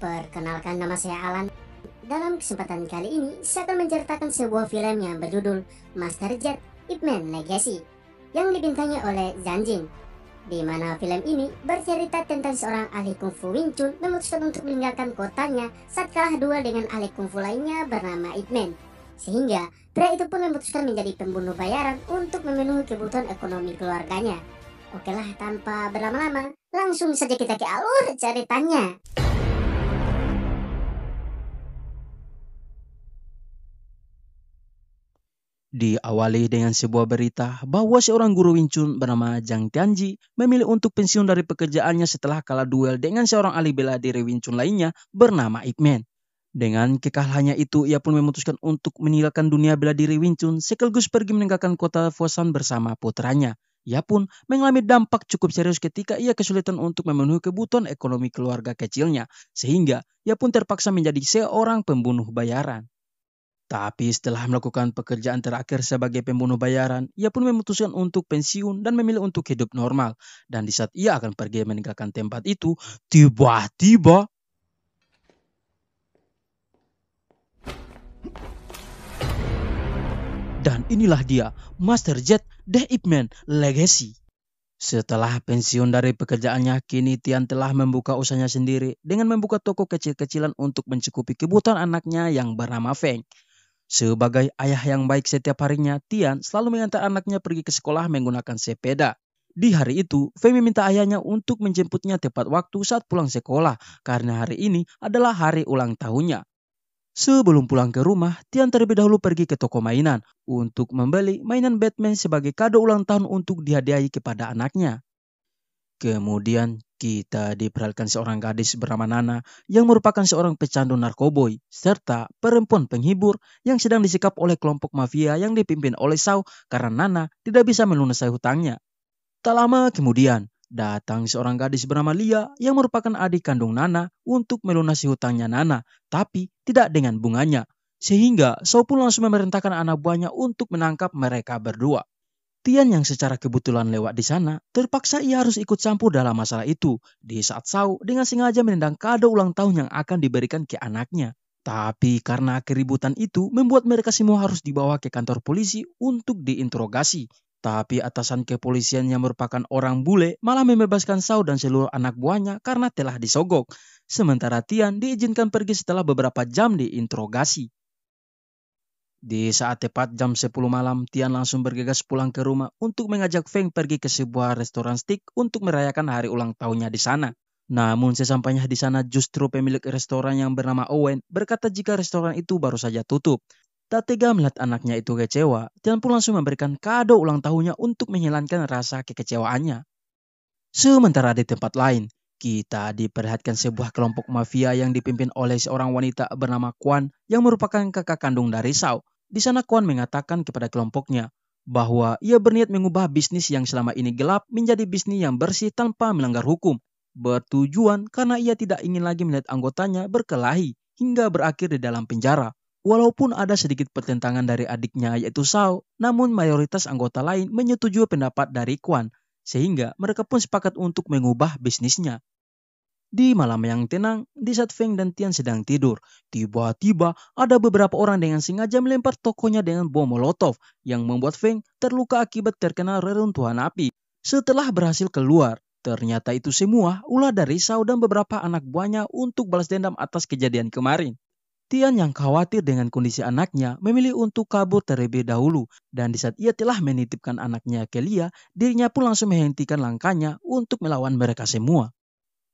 Perkenalkan nama saya Alan Dalam kesempatan kali ini saya akan menceritakan sebuah film yang berjudul Master Jet Ip Man Legacy Yang dibintangi oleh Zhang Jin di mana film ini bercerita tentang seorang ahli kungfu Wing Chun memutuskan untuk meninggalkan kotanya saat kalah duel dengan ahli kungfu lainnya bernama Ip Man. Sehingga pria itu pun memutuskan menjadi pembunuh bayaran untuk memenuhi kebutuhan ekonomi keluarganya. Oke lah tanpa berlama-lama, langsung saja kita ke alur ceritanya. Diawali dengan sebuah berita bahwa seorang guru Wing Chun bernama Zhang Tianji memilih untuk pensiun dari pekerjaannya setelah kalah duel dengan seorang ahli bela diri Wing Chun lainnya bernama Ip Man. Dengan kekalahannya itu, ia pun memutuskan untuk meninggalkan dunia bela diri Wing Chun sekaligus pergi meninggalkan kota Fosan bersama putranya. Ia pun mengalami dampak cukup serius ketika ia kesulitan untuk memenuhi kebutuhan ekonomi keluarga kecilnya, sehingga ia pun terpaksa menjadi seorang pembunuh bayaran. Tapi setelah melakukan pekerjaan terakhir sebagai pembunuh bayaran, ia pun memutuskan untuk pensiun dan memilih untuk hidup normal. Dan di saat ia akan pergi meninggalkan tempat itu, tiba-tiba Dan inilah dia, Master Jet The Ip Legacy. Setelah pensiun dari pekerjaannya, kini Tian telah membuka usahanya sendiri dengan membuka toko kecil-kecilan untuk mencukupi kebutuhan anaknya yang bernama Feng. Sebagai ayah yang baik setiap harinya, Tian selalu mengantar anaknya pergi ke sekolah menggunakan sepeda. Di hari itu, Fei minta ayahnya untuk menjemputnya tepat waktu saat pulang sekolah karena hari ini adalah hari ulang tahunnya. Sebelum pulang ke rumah, Tian terlebih dahulu pergi ke toko mainan untuk membeli mainan Batman sebagai kado ulang tahun untuk dihadiahi kepada anaknya. Kemudian kita diperhatikan seorang gadis bernama Nana yang merupakan seorang pecandu narkoboy serta perempuan penghibur yang sedang disikap oleh kelompok mafia yang dipimpin oleh Sau karena Nana tidak bisa melunasi hutangnya. Tak lama kemudian, datang seorang gadis bernama Lia yang merupakan adik kandung Nana untuk melunasi hutangnya Nana, tapi tidak dengan bunganya. Sehingga Sau pun langsung memerintahkan anak buahnya untuk menangkap mereka berdua. Tian yang secara kebetulan lewat di sana, terpaksa ia harus ikut campur dalam masalah itu. Di saat Sau dengan sengaja menendang kado ulang tahun yang akan diberikan ke anaknya. Tapi karena keributan itu membuat mereka semua harus dibawa ke kantor polisi untuk diinterogasi. Tapi atasan kepolisian yang merupakan orang bule malah membebaskan Sau dan seluruh anak buahnya karena telah disogok. Sementara Tian diizinkan pergi setelah beberapa jam diinterogasi. Di saat tepat jam 10 malam, Tian langsung bergegas pulang ke rumah untuk mengajak Feng pergi ke sebuah restoran steak untuk merayakan hari ulang tahunnya di sana. Namun sesampainya di sana justru pemilik restoran yang bernama Owen berkata jika restoran itu baru saja tutup. Tak tega melihat anaknya itu kecewa, Tian pun langsung memberikan kado ulang tahunnya untuk menghilangkan rasa kekecewaannya. Sementara di tempat lain, kita diperlihatkan sebuah kelompok mafia yang dipimpin oleh seorang wanita bernama Kwan yang merupakan kakak kandung dari Sao. Di sana Kwan mengatakan kepada kelompoknya bahwa ia berniat mengubah bisnis yang selama ini gelap menjadi bisnis yang bersih tanpa melanggar hukum, bertujuan karena ia tidak ingin lagi melihat anggotanya berkelahi hingga berakhir di dalam penjara. Walaupun ada sedikit pertentangan dari adiknya yaitu Sao, namun mayoritas anggota lain menyetujui pendapat dari Kwan, sehingga mereka pun sepakat untuk mengubah bisnisnya. Di malam yang tenang, di saat Feng dan Tian sedang tidur, tiba-tiba ada beberapa orang dengan sengaja melempar tokonya dengan bom molotov yang membuat Feng terluka akibat terkena reruntuhan api. Setelah berhasil keluar, ternyata itu semua ulah dari Sao dan beberapa anak buahnya untuk balas dendam atas kejadian kemarin. Tian yang khawatir dengan kondisi anaknya memilih untuk kabur terlebih dahulu dan di saat ia telah menitipkan anaknya ke Lia, dirinya pun langsung menghentikan langkahnya untuk melawan mereka semua.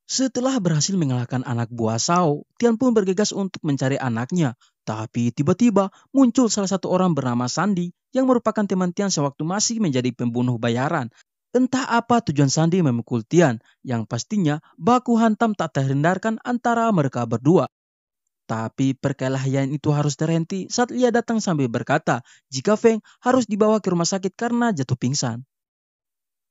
Setelah berhasil mengalahkan anak buah Sao, Tian pun bergegas untuk mencari anaknya. Tapi tiba-tiba muncul salah satu orang bernama Sandi yang merupakan teman Tian sewaktu masih menjadi pembunuh bayaran. Entah apa tujuan Sandi memukul Tian, yang pastinya baku hantam tak terhindarkan antara mereka berdua. Tapi perkelahian itu harus terhenti saat Lia datang sambil berkata jika Feng harus dibawa ke rumah sakit karena jatuh pingsan.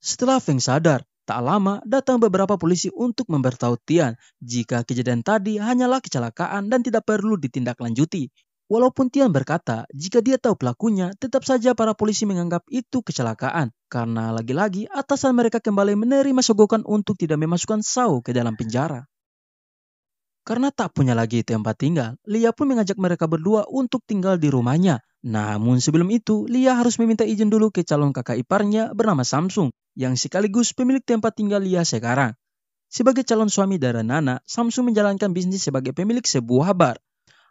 Setelah Feng sadar, Tak lama datang beberapa polisi untuk memberitahu Tian jika kejadian tadi hanyalah kecelakaan dan tidak perlu ditindaklanjuti. Walaupun Tian berkata jika dia tahu pelakunya, tetap saja para polisi menganggap itu kecelakaan karena lagi-lagi atasan mereka kembali menerima sogokan untuk tidak memasukkan Sao ke dalam penjara. Karena tak punya lagi tempat tinggal, Lia pun mengajak mereka berdua untuk tinggal di rumahnya. Namun sebelum itu, Lia harus meminta izin dulu ke calon kakak iparnya bernama Samsung yang sekaligus pemilik tempat tinggal Lia sekarang. Sebagai calon suami dari Nana, Samsung menjalankan bisnis sebagai pemilik sebuah bar.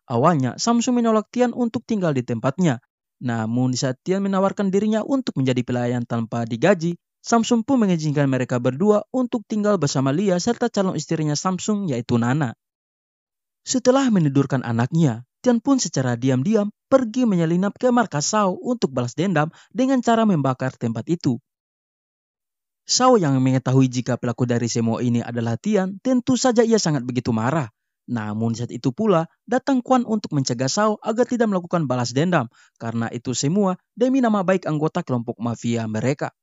Awalnya, Samsung menolak Tian untuk tinggal di tempatnya. Namun, saat Tian menawarkan dirinya untuk menjadi pelayan tanpa digaji, Samsung pun mengizinkan mereka berdua untuk tinggal bersama Lia serta calon istrinya Samsung yaitu Nana. Setelah menidurkan anaknya, Tian pun secara diam-diam pergi menyelinap ke markas Sao untuk balas dendam dengan cara membakar tempat itu. Sao yang mengetahui jika pelaku dari semua ini adalah Tian, tentu saja ia sangat begitu marah. Namun saat itu pula datang Kwan untuk mencegah Sao agar tidak melakukan balas dendam karena itu semua demi nama baik anggota kelompok mafia mereka.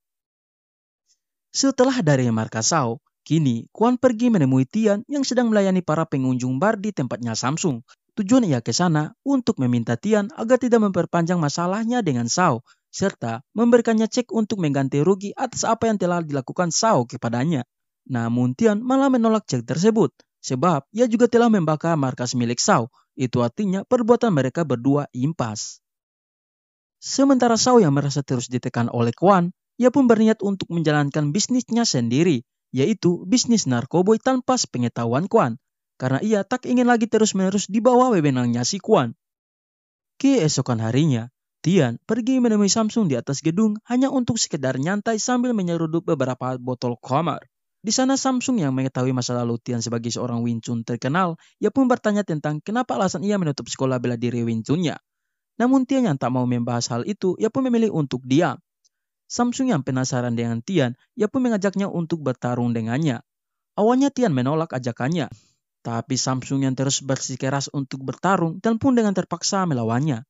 Setelah dari markas Sao, kini Kwan pergi menemui Tian yang sedang melayani para pengunjung bar di tempatnya Samsung. Tujuan ia ke sana untuk meminta Tian agar tidak memperpanjang masalahnya dengan Sao serta memberikannya cek untuk mengganti rugi atas apa yang telah dilakukan Sao kepadanya. Namun Tian malah menolak cek tersebut, sebab ia juga telah membakar markas milik Sao. Itu artinya perbuatan mereka berdua impas. Sementara Sao yang merasa terus ditekan oleh Kwan, ia pun berniat untuk menjalankan bisnisnya sendiri, yaitu bisnis narkoboy tanpa sepengetahuan Kwan, karena ia tak ingin lagi terus-menerus di bawah wewenangnya si Kwan. Keesokan harinya, Tian pergi menemui Samsung di atas gedung hanya untuk sekedar nyantai sambil menyeruduk beberapa botol kamar. Di sana Samsung yang mengetahui masa lalu Tian sebagai seorang Wing Chun terkenal, ia pun bertanya tentang kenapa alasan ia menutup sekolah bela diri Wing Chun-nya. Namun Tian yang tak mau membahas hal itu, ia pun memilih untuk diam. Samsung yang penasaran dengan Tian, ia pun mengajaknya untuk bertarung dengannya. Awalnya Tian menolak ajakannya, tapi Samsung yang terus bersikeras untuk bertarung dan pun dengan terpaksa melawannya.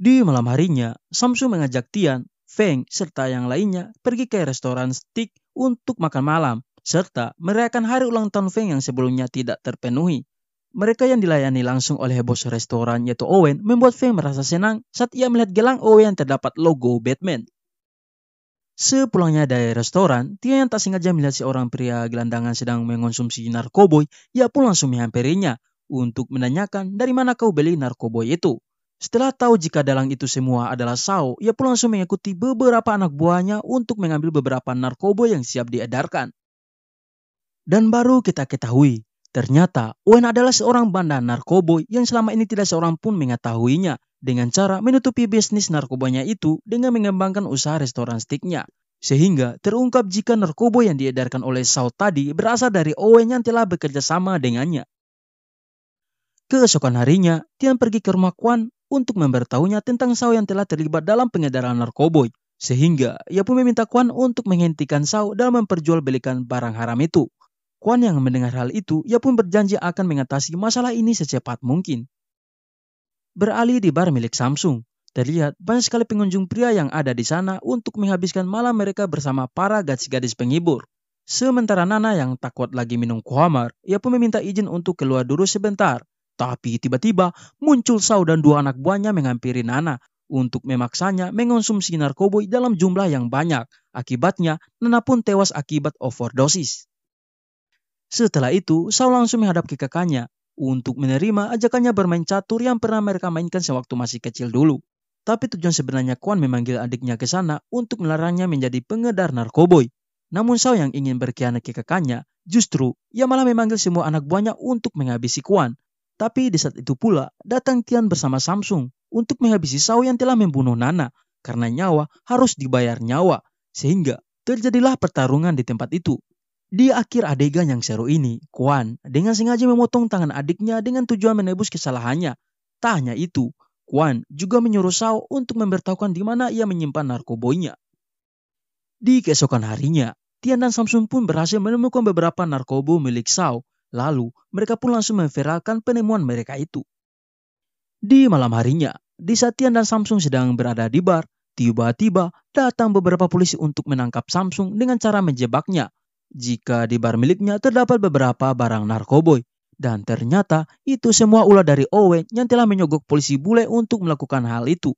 Di malam harinya, Samsu mengajak Tian, Feng, serta yang lainnya pergi ke restoran steak untuk makan malam, serta merayakan hari ulang tahun Feng yang sebelumnya tidak terpenuhi. Mereka yang dilayani langsung oleh bos restoran yaitu Owen membuat Feng merasa senang saat ia melihat gelang Owen yang terdapat logo Batman. Sepulangnya dari restoran, Tian yang tak sengaja melihat seorang pria gelandangan sedang mengonsumsi narkoboy, ia pun langsung menghampirinya untuk menanyakan dari mana kau beli narkoboy itu. Setelah tahu jika dalang itu semua adalah Sao, ia pun langsung mengikuti beberapa anak buahnya untuk mengambil beberapa narkoba yang siap diedarkan. Dan baru kita ketahui, ternyata Owen adalah seorang bandar narkoba yang selama ini tidak seorang pun mengetahuinya dengan cara menutupi bisnis narkobanya itu dengan mengembangkan usaha restoran stiknya. Sehingga terungkap jika narkoba yang diedarkan oleh Sao tadi berasal dari Owen yang telah bekerja sama dengannya. Keesokan harinya, Tian pergi ke rumah Kwan untuk memberitahunya tentang Sao yang telah terlibat dalam pengedaran narkoboy. Sehingga ia pun meminta Kwan untuk menghentikan Sao dalam memperjualbelikan barang haram itu. Kwan yang mendengar hal itu, ia pun berjanji akan mengatasi masalah ini secepat mungkin. Beralih di bar milik Samsung, terlihat banyak sekali pengunjung pria yang ada di sana untuk menghabiskan malam mereka bersama para gadis-gadis penghibur. Sementara Nana yang takut lagi minum kuhamar, ia pun meminta izin untuk keluar dulu sebentar tapi tiba-tiba muncul Saul dan dua anak buahnya menghampiri Nana untuk memaksanya mengonsumsi narkoboy dalam jumlah yang banyak. Akibatnya, Nana pun tewas akibat overdosis. Setelah itu, Saul langsung menghadap ke kakaknya untuk menerima ajakannya bermain catur yang pernah mereka mainkan sewaktu masih kecil dulu. Tapi tujuan sebenarnya Kwan memanggil adiknya ke sana untuk melarangnya menjadi pengedar narkoboy. Namun Saul yang ingin berkhianat ke kakaknya, justru ia malah memanggil semua anak buahnya untuk menghabisi Kwan. Tapi di saat itu pula, datang Tian bersama Samsung untuk menghabisi Sao yang telah membunuh Nana karena nyawa harus dibayar nyawa. Sehingga terjadilah pertarungan di tempat itu. Di akhir adegan yang seru ini, Kwan dengan sengaja memotong tangan adiknya dengan tujuan menebus kesalahannya. Tak hanya itu, Kwan juga menyuruh Sao untuk memberitahukan di mana ia menyimpan narkoboynya. Di keesokan harinya, Tian dan Samsung pun berhasil menemukan beberapa narkobo milik Sao Lalu, mereka pun langsung memviralkan penemuan mereka itu. Di malam harinya, di Satian dan Samsung sedang berada di bar, tiba-tiba datang beberapa polisi untuk menangkap Samsung dengan cara menjebaknya. Jika di bar miliknya terdapat beberapa barang narkoboy, dan ternyata itu semua ulah dari Owen yang telah menyogok polisi bule untuk melakukan hal itu.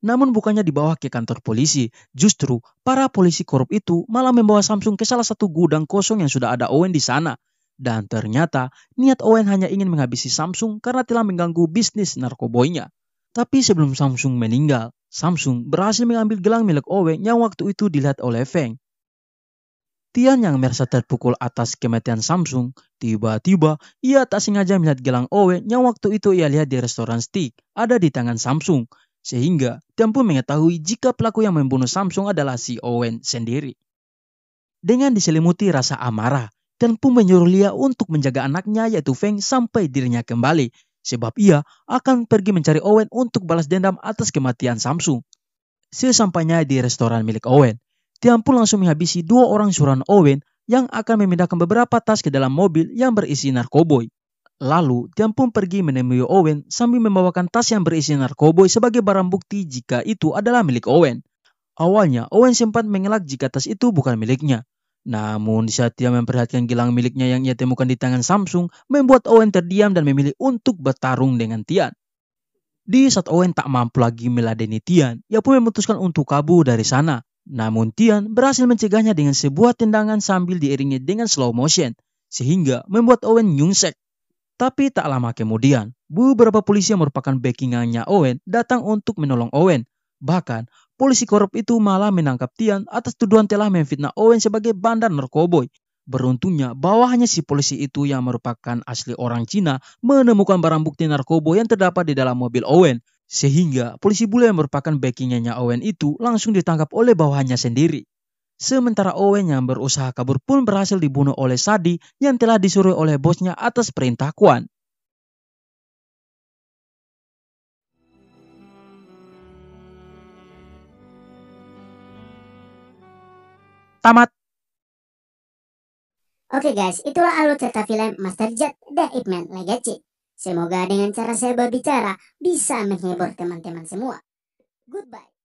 Namun bukannya dibawa ke kantor polisi, justru para polisi korup itu malah membawa Samsung ke salah satu gudang kosong yang sudah ada Owen di sana dan ternyata niat Owen hanya ingin menghabisi Samsung karena telah mengganggu bisnis narkoboynya. Tapi sebelum Samsung meninggal, Samsung berhasil mengambil gelang milik Owen yang waktu itu dilihat oleh Feng. Tian yang merasa terpukul atas kematian Samsung, tiba-tiba ia tak sengaja melihat gelang Owen yang waktu itu ia lihat di restoran steak ada di tangan Samsung. Sehingga Tian pun mengetahui jika pelaku yang membunuh Samsung adalah si Owen sendiri. Dengan diselimuti rasa amarah, dan Pu menyuruh Lia untuk menjaga anaknya yaitu Feng sampai dirinya kembali. Sebab ia akan pergi mencari Owen untuk balas dendam atas kematian Samsung. Sesampainya di restoran milik Owen, Tian pun langsung menghabisi dua orang suruhan Owen yang akan memindahkan beberapa tas ke dalam mobil yang berisi narkoboy. Lalu, Tian pun pergi menemui Owen sambil membawakan tas yang berisi narkoboy sebagai barang bukti jika itu adalah milik Owen. Awalnya, Owen sempat mengelak jika tas itu bukan miliknya. Namun di saat dia memperhatikan gelang miliknya yang ia temukan di tangan Samsung, membuat Owen terdiam dan memilih untuk bertarung dengan Tian. Di saat Owen tak mampu lagi meladeni Tian, ia pun memutuskan untuk kabur dari sana. Namun Tian berhasil mencegahnya dengan sebuah tendangan sambil diiringi dengan slow motion, sehingga membuat Owen nyungsek. Tapi tak lama kemudian, beberapa polisi yang merupakan backingannya Owen datang untuk menolong Owen. Bahkan, polisi korup itu malah menangkap Tian atas tuduhan telah memfitnah Owen sebagai bandar narkoboy. Beruntungnya, bawahnya si polisi itu yang merupakan asli orang Cina menemukan barang bukti narkoba yang terdapat di dalam mobil Owen. Sehingga polisi bule yang merupakan backingnya Owen itu langsung ditangkap oleh bawahannya sendiri. Sementara Owen yang berusaha kabur pun berhasil dibunuh oleh Sadi yang telah disuruh oleh bosnya atas perintah Kwan. Tamat. Oke guys, itulah alur cerita film Master Jet The Hitman Legacy. Semoga dengan cara saya berbicara bisa menghibur teman-teman semua. Goodbye.